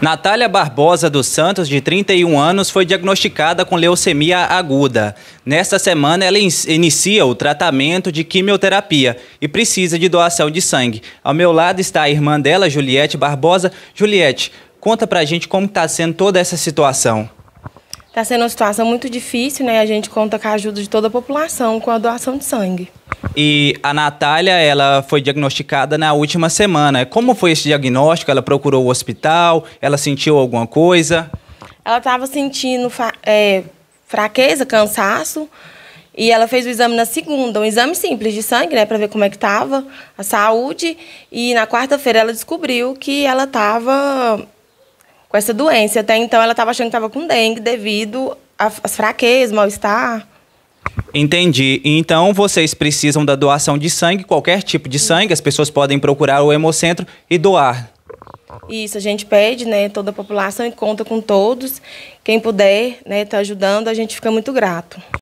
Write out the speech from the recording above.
Natália Barbosa dos Santos, de 31 anos, foi diagnosticada com leucemia aguda. Nesta semana, ela in inicia o tratamento de quimioterapia e precisa de doação de sangue. Ao meu lado está a irmã dela, Juliette Barbosa. Juliette, conta pra gente como está sendo toda essa situação. Está sendo uma situação muito difícil, né? A gente conta com a ajuda de toda a população com a doação de sangue. E a Natália, ela foi diagnosticada na última semana. Como foi esse diagnóstico? Ela procurou o hospital? Ela sentiu alguma coisa? Ela estava sentindo é, fraqueza, cansaço. E ela fez o exame na segunda, um exame simples de sangue, né, para ver como é que estava a saúde. E na quarta-feira ela descobriu que ela estava com essa doença. Até então ela estava achando que estava com dengue devido às fraquezas, mal-estar. Entendi. Então vocês precisam da doação de sangue, qualquer tipo de sangue, as pessoas podem procurar o Hemocentro e doar. Isso, a gente pede, né, toda a população e conta com todos. Quem puder, né, tá ajudando, a gente fica muito grato.